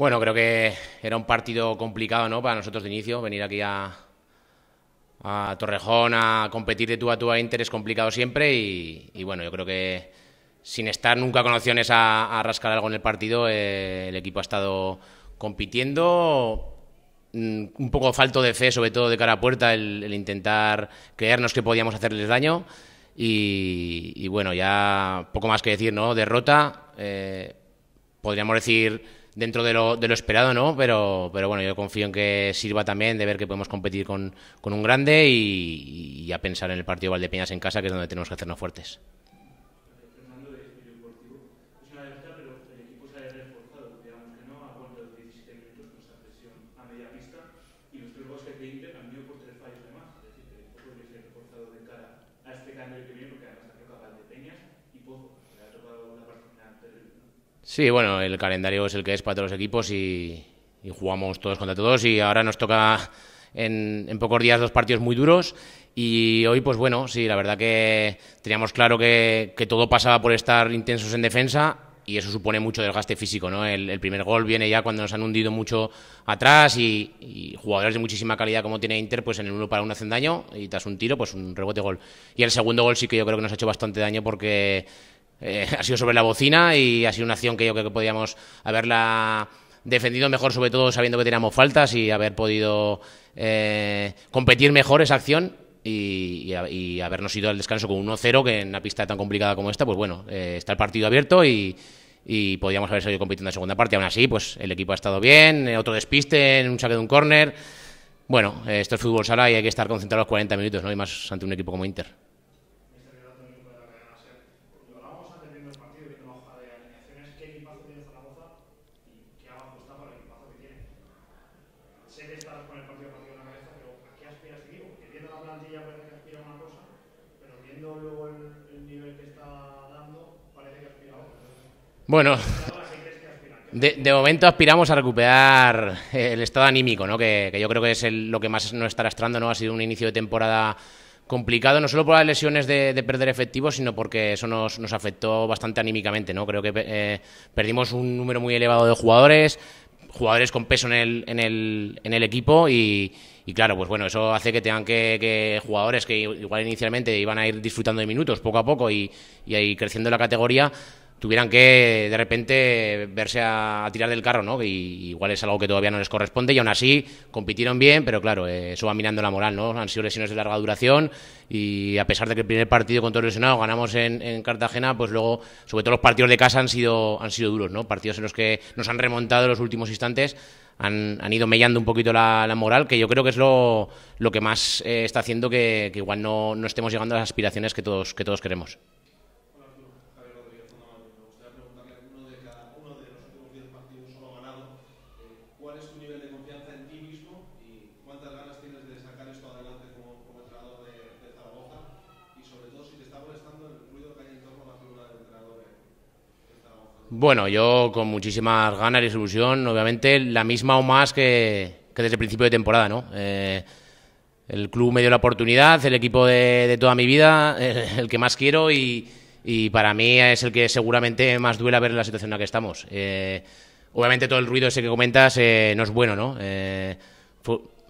Bueno, creo que era un partido complicado ¿no? para nosotros de inicio. Venir aquí a, Torrejón a competir de tú a tú a Inter es complicado siempre. Y, bueno, yo creo que sin estar nunca con opciones a, rascar algo en el partido, eh, el equipo ha estado compitiendo. Mm, un poco falto de fe, sobre todo de cara a puerta, el, intentar creernos que podíamos hacerles daño. Y, bueno, ya poco más que decir, ¿no? Derrota. Eh, podríamos decir dentro de lo, de lo esperado, ¿no? Pero, pero bueno, yo confío en que sirva también de ver que podemos competir con, un grande y, a pensar en el partido Valdepeñas en casa, que es donde tenemos que hacernos fuertes. Sí, bueno, el calendario es el que es para todos los equipos y, jugamos todos contra todos y ahora nos toca en, pocos días dos partidos muy duros y hoy pues bueno, sí, la verdad que teníamos claro que, todo pasaba por estar intensos en defensa y eso supone mucho desgaste físico, ¿no? El, primer gol viene ya cuando nos han hundido mucho atrás y, y, jugadores de muchísima calidad como tiene Inter, pues en el uno para uno hacen daño y tras un tiro, pues un rebote gol. Y el segundo gol sí que yo creo que nos ha hecho bastante daño porque eh, ha sido sobre la bocina y ha sido una acción que yo creo que podíamos haberla defendido mejor, sobre todo sabiendo que teníamos faltas y haber podido eh, competir mejor esa acción y, habernos ido al descanso con 1-0, que en una pista tan complicada como esta, pues bueno, eh, está el partido abierto y, podíamos haber salido compitiendo en la segunda parte. Aún así, pues el equipo ha estado bien, otro despiste, en un saque de un córner. Bueno, esto es fútbol sala y hay que estar concentrados 40 minutos, ¿no? Y más ante un equipo como Inter. Bueno. De, momento aspiramos a recuperar el estado anímico, ¿no? que, yo creo que es lo que más nos está arrastrando. ¿no? Ha sido un inicio de temporada complicado, no solo por las lesiones de, perder efectivos, sino porque eso nos, afectó bastante anímicamente. ¿no? Creo que eh, perdimos un número muy elevado de jugadores, jugadores con peso en el, en el, en el equipo y, claro, pues bueno, eso hace que tengan que, que, jugadores que igual inicialmente iban a ir disfrutando de minutos poco a poco y, y ahí creciendo la categoría, tuvieran que de repente verse a, tirar del carro, ¿no? Y, igual es algo que todavía no les corresponde y aún así compitieron bien, pero claro, eh, eso va mirando la moral, ¿no? Han sido lesiones de larga duración y a pesar de que el primer partido con todo lesionado ganamos en, Cartagena, pues luego, sobre todo los partidos de casa han sido, han sido duros, ¿no? Partidos en los que nos han remontado en los últimos instantes. Han, ido mellando un poquito la, moral, que yo creo que es lo, que más eh, está haciendo que, igual no, no, estemos llegando a las aspiraciones que todos, que todos queremos. Bueno, yo con muchísimas ganas y ilusión, obviamente la misma o más que, desde el principio de temporada, ¿no? Eh, el club me dio la oportunidad, el equipo de, toda mi vida, el, que más quiero y, para mí es el que seguramente más duele ver la situación en la que estamos. Eh, obviamente todo el ruido ese que comentas eh, no es bueno, ¿no?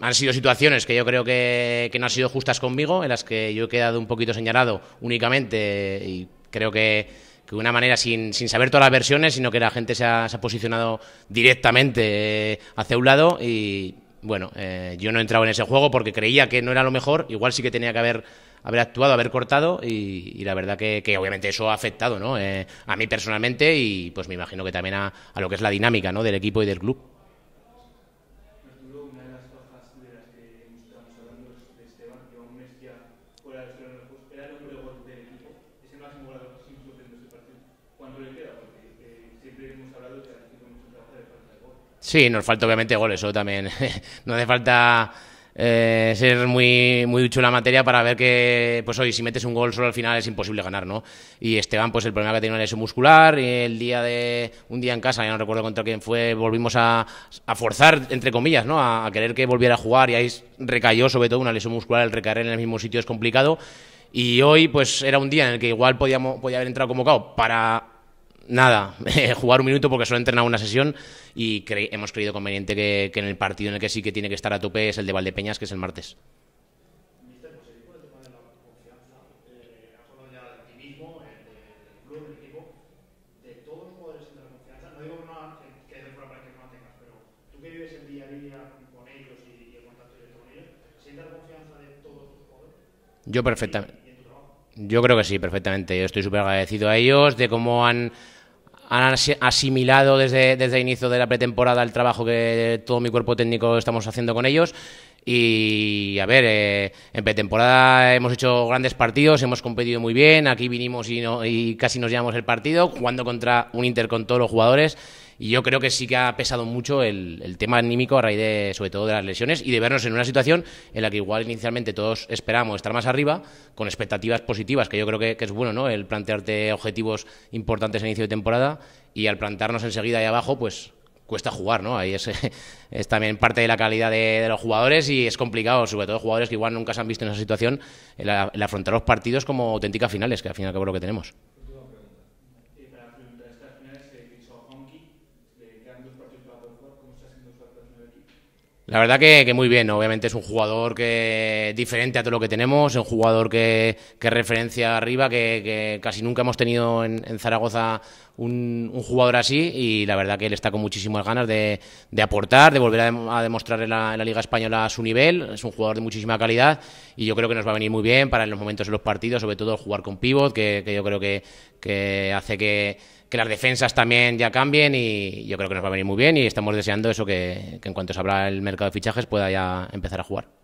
han sido situaciones que yo creo que, que no han sido justas conmigo, en las que yo he quedado un poquito señalado únicamente y creo que de una manera sin, sin, saber todas las versiones, sino que la gente se ha, posicionado directamente eh, hacia un lado y bueno, eh, yo no he entrado en ese juego porque creía que no era lo mejor, igual sí que tenía que haber, haber actuado, haber cortado y, la verdad que, obviamente eso ha afectado ¿no? Eh, a mí personalmente y pues me imagino que también a, a lo que es la dinámica ¿no? del equipo y del club. Sí, nos falta obviamente goles, eso también. no hace falta eh, ser muy, muy en la materia para ver que, pues hoy, si metes un gol solo al final es imposible ganar, ¿no? Y Esteban, pues el problema que tenía una lesión muscular, y el día de, un día en casa, ya no recuerdo contra quién fue, volvimos a, forzar, entre comillas, ¿no? A, querer que volviera a jugar y ahí recayó sobre todo una lesión muscular, el recaer en el mismo sitio es complicado. Y hoy, pues era un día en el que igual podíamos, podía haber entrado convocado para Nada, jugar un minuto porque solo he una sesión y hemos creído conveniente que en el partido en el que sí que tiene que estar a tope es el de Valdepeñas, que es el martes. ¿Míster, por si puede, te pones la confianza, eh, a favor de ti mismo, eh, del club, del equipo, de todos los poderes, te la confianza? No digo que no hagas, que de lo que no hagas, pero tú que vives el día a día con ellos y en contacto con ellos, sientes la confianza de todos tus poderes? Yo perfectamente. Yo creo que sí, perfectamente. Yo estoy súper agradecido a ellos de cómo han, asimilado desde, desde el inicio de la pretemporada el trabajo que todo mi cuerpo técnico estamos haciendo con ellos. Y a ver, eh, en pretemporada hemos hecho grandes partidos, hemos competido muy bien, aquí vinimos y, y casi nos llevamos el partido, jugando contra un Inter con todos los jugadores y yo creo que sí que ha pesado mucho el, tema anímico a raíz de, sobre todo, de las lesiones y de vernos en una situación en la que igual inicialmente todos esperamos estar más arriba, con expectativas positivas, que yo creo que, es bueno, ¿no? El plantearte objetivos importantes a inicio de temporada y al plantarnos enseguida ahí abajo, pues cuesta jugar, ¿no? Ahí es, también parte de la calidad de, los jugadores y es complicado, sobre todo jugadores que igual nunca se han visto en esa situación, el, afrontar los partidos como auténticas finales, que al final que es lo que tenemos. La verdad que, muy bien, obviamente es un jugador que diferente a todo lo que tenemos, un jugador que, referencia arriba, que, casi nunca hemos tenido en, Zaragoza un, jugador así y la verdad que él está con muchísimas ganas de, aportar, de volver a, a demostrar la, la, Liga Española su nivel, es un jugador de muchísima calidad y yo creo que nos va a venir muy bien para en los momentos de los partidos, sobre todo jugar con pivot, que, yo creo que hace que que las defensas también ya cambien y yo creo que nos va a venir muy bien y estamos deseando eso que, en cuanto se abra el mercado de fichajes pueda ya empezar a jugar.